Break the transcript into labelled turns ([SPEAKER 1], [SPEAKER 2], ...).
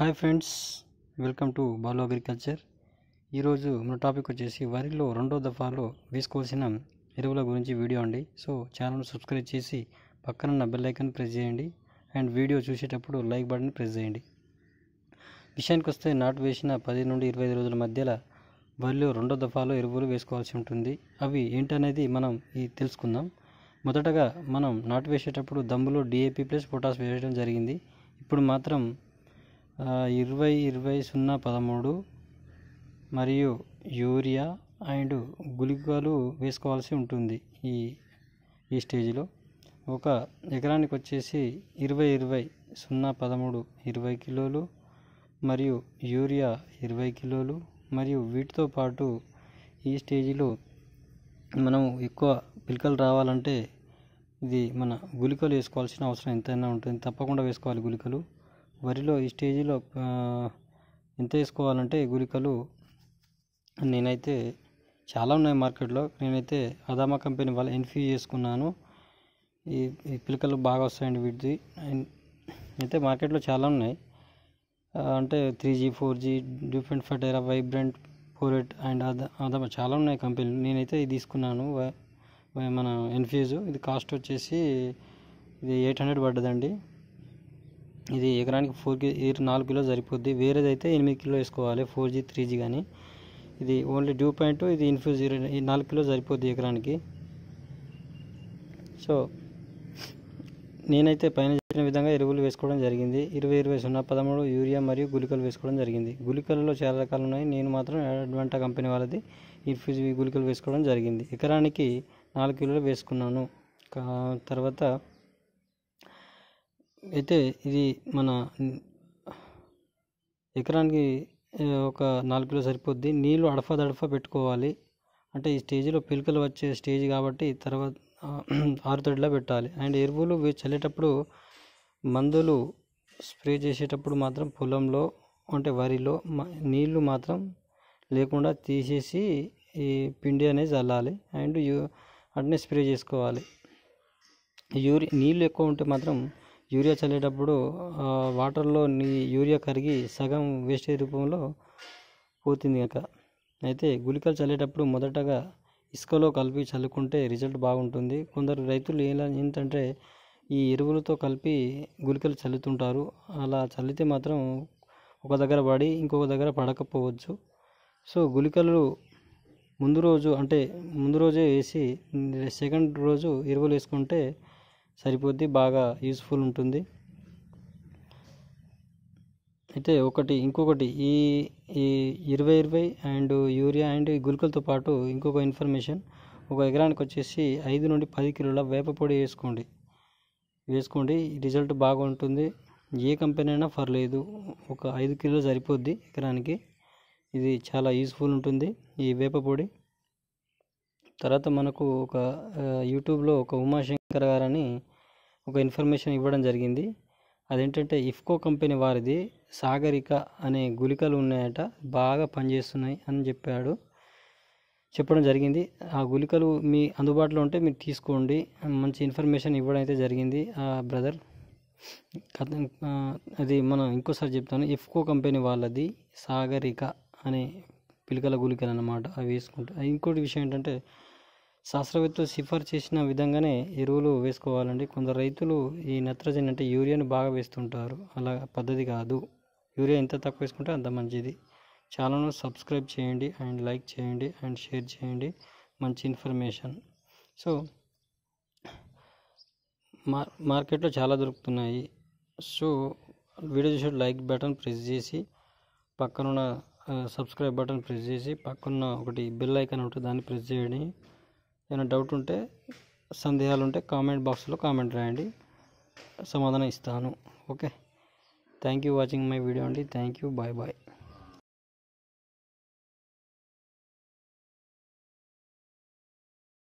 [SPEAKER 1] hi friends welcome to బాలో agriculture ఈరోజు మన టాపిక్ వచ్చేసి వరిలో రెండో దఫాలో వేసుకోవాల్సిన ఎరువుల గురించి వీడియో అండి సో ఛానల్ సబ్స్క్రైబ్ చేసి పక్కన బెల్ ఐకన్ ప్రెస్ చేయండి అండ్ వీడియో చూసేటప్పుడు లైక్ బటన్ ప్రెస్ చేయండి విషయానికి వస్తే నాటు వేసిన పది నుండి ఇరవై రోజుల మధ్యలో వరిలో రెండో దఫాలో ఎరువులు వేసుకోవాల్సి ఉంటుంది అవి ఏంటనేది మనం ఈ తెలుసుకుందాం మొదటగా మనం నాటు వేసేటప్పుడు దమ్ములో డిఏపి ప్లస్ పొటాస్ వేయడం జరిగింది ఇప్పుడు మాత్రం ఇరవై ఇరవై సున్నా పదమూడు మరియు యూరియా అండ్ గుళికలు వేసుకోవాల్సి ఉంటుంది ఈ ఈ స్టేజ్లో ఒక ఎకరానికి వచ్చేసి ఇరవై ఇరవై సున్నా పదమూడు ఇరవై కిలోలు మరియు యూరియా ఇరవై కిలోలు మరియు వీటితో పాటు ఈ స్టేజ్లో మనం ఎక్కువ పిలకలు రావాలంటే ఇది మన గుళికలు వేసుకోవాల్సిన అవసరం ఎంతైనా ఉంటుంది తప్పకుండా వేసుకోవాలి గుళికలు వరిలో ఈ స్టేజిలో ఎంత వేసుకోవాలంటే గుళికలు నేనైతే చాలా ఉన్నాయి మార్కెట్లో నేనైతే అదామా కంపెనీ వాళ్ళ ఎన్ఫీ చేసుకున్నాను ఈ ఈ పిలకలు బాగా వస్తాయండి వీటిది అయితే మార్కెట్లో చాలా ఉన్నాయి అంటే three G four G different ఫటైరా వైబ్రెంట్ ఫోరెట్ అండ్ అదా చాలా ఉన్నాయి కంపెనీలు నేనైతే ఇది తీసుకున్నాను మన ఎన్ఫ్యూజ్ ఇది కాస్ట్ వచ్చేసి ఇది ఎయిట్ హండ్రెడ్ పడ్డదండి ఇది ఎకరానికి ఫోర్ కిలో ఇది నాలుగు కిలో సరిపోద్ది వేరేదైతే ఎనిమిది కిలో వేసుకోవాలి ఫోర్ జీ త్రీ జీ కానీ ఇది ఓన్లీ డ్యూ పాయింట్ ఇది ఇన్ఫ్యూజ్ ఈ నాలుగు కిలో సరిపోద్ది ఎకరానికి సో నేనైతే పైన చెప్పిన విధంగా ఎరువులు వేసుకోవడం జరిగింది ఇరవై ఇరవై సున్నా పదమూడు యూరియా మరియు గుళికలు వేసుకోవడం జరిగింది గుళికలలో చాలా రకాలు ఉన్నాయి నేను మాత్రం అడ్వాంటా కంపెనీ వాళ్ళది ఇన్ఫ్యూజ్ గుళికలు వేసుకోవడం జరిగింది ఎకరానికి నాలుగు కిలోలు వేసుకున్నాను తర్వాత అయితే ఇది మన ఎకరానికి ఒక నాలుగు కిలో సరిపోద్ది నీళ్ళు అడఫా దడఫా పెట్టుకోవాలి అంటే ఈ స్టేజ్లో పిలుకలు వచ్చే స్టేజ్ కాబట్టి తర్వాత ఆరుతడిలా పెట్టాలి అండ్ ఎరువులు చల్లేటప్పుడు మందులు స్ప్రే చేసేటప్పుడు మాత్రం పొలంలో అంటే వరిలో నీళ్లు మాత్రం లేకుండా తీసేసి ఈ పిండి అనేది చల్లాలి అండ్ యూ అట్నే స్ప్రే చేసుకోవాలి యూరి నీళ్ళు ఎక్కువ ఉంటే మాత్రం యూరియా చల్లేటప్పుడు వాటర్లో నీ యూరియా కరిగి సగం వేస్టేజ్ రూపంలో పోతుంది కనుక అయితే గుళికలు చల్లేటప్పుడు మొదటగా ఇసుకలో కలిపి చల్లుకుంటే రిజల్ట్ బాగుంటుంది కొందరు రైతులు ఎలా ఏంటంటే ఈ ఎరువులతో కలిపి గుళికలు చల్లుతుంటారు అలా చల్లితే మాత్రం ఒక దగ్గర పడి ఇంకొక దగ్గర పడకపోవచ్చు సో గుళికలు ముందు రోజు అంటే ముందు రోజే వేసి సెకండ్ రోజు ఎరువులు వేసుకుంటే సరిపోద్ది బాగా యూస్ఫుల్ ఉంటుంది అయితే ఒకటి ఇంకొకటి ఈ ఈ ఇరవై ఇరవై అండ్ యూరియా అండ్ ఈ గుళికలతో పాటు ఇంకొక ఇన్ఫర్మేషన్ ఒక ఎకరానికి వచ్చేసి ఐదు నుండి పది కిలోల వేపపొడి వేసుకోండి వేసుకోండి రిజల్ట్ బాగుంటుంది ఏ కంపెనీ అయినా పర్లేదు ఒక ఐదు కిలో సరిపోద్ది ఎకరానికి ఇది చాలా యూస్ఫుల్ ఉంటుంది ఈ వేప పొడి తర్వాత మనకు ఒక యూట్యూబ్లో ఒక ఉమాశంకర్ గారని ఒక ఇన్ఫర్మేషన్ ఇవ్వడం జరిగింది అదేంటంటే ఇఫ్కో కంపెనీ వారిది సాగరిక అనే గుళికలు ఉన్నాయట బాగా పనిచేస్తున్నాయి అని చెప్పాడు చెప్పడం జరిగింది ఆ గుళికలు మీ అందుబాటులో ఉంటే మీరు తీసుకోండి మంచి ఇన్ఫర్మేషన్ ఇవ్వడం అయితే జరిగింది ఆ బ్రదర్ అది మనం ఇంకోసారి చెప్తాను ఇఫ్కో కంపెనీ వాళ్ళది సాగరిక అనే పిలకల గుళికలు అన్నమాట అవి వేసుకుంటాయి ఇంకోటి విషయం ఏంటంటే శాస్త్రవేత్తలు సిఫార్ చేసిన విధంగానే ఎరువులు వేసుకోవాలండి కొందరు రైతులు ఈ నత్రజని అంటే యూరియాను బాగా వేస్తుంటారు అలా పద్ధతి కాదు యూరియా ఎంత తక్కువ వేసుకుంటే అంత మంచిది ఛానల్ను సబ్స్క్రైబ్ చేయండి అండ్ లైక్ చేయండి అండ్ షేర్ చేయండి మంచి ఇన్ఫర్మేషన్ సో మార్ మార్కెట్లో చాలా దొరుకుతున్నాయి సో వీడియో చూసే లైక్ బటన్ ప్రెస్ చేసి పక్కనున్న సబ్స్క్రైబ్ బటన్ ప్రెస్ చేసి పక్కన ఒకటి బెల్ ఐకాన్ ఉంటుంది దాన్ని ప్రెస్ చేయండి ఏమైనా డౌట్ ఉంటే సందేహాలు ఉంటే కామెంట్ బాక్స్లో కామెంట్ రాయండి సమాధానం ఇస్తాను okay thank you watching my video అండి థ్యాంక్ యూ బాయ్ బాయ్